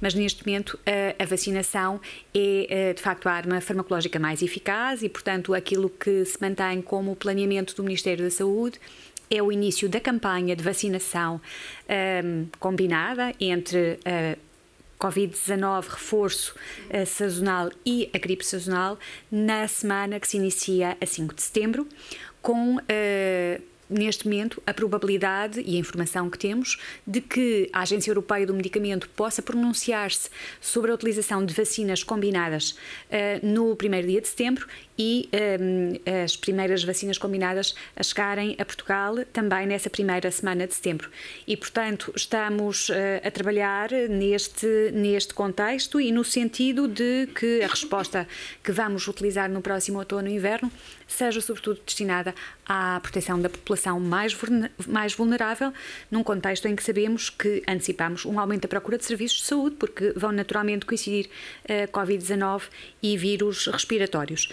mas neste momento a vacinação é eh, de facto a arma farmacológica mais eficaz e, portanto, aquilo que se mantém como o planeamento do Ministério da Saúde é o início da campanha de vacinação um, ehm, combinada entre a eh, Covid-19 reforço eh, sazonal e a gripe sazonal na semana que se inicia a 5 de setembro, com. Uh, neste momento, a probabilidade e a informação que temos de que a Agência Europeia do Medicamento possa pronunciar-se sobre a utilização de vacinas combinadas uh, no primeiro dia de setembro e um, eh, as primeiras vacinas combinadas a chegarem a Portugal também nessa primeira semana de setembro. E, portanto, estamos uh, a trabalhar neste, neste contexto e no sentido de que a resposta que vamos utilizar no próximo outono e inverno seja, sobretudo, destinada à proteção da população população mais, mais vulnerável, num contexto em que sabemos que antecipamos um aumento da procura de serviços de saúde, porque vão naturalmente coincidir uh, eh, Covid-19 e vírus respiratórios.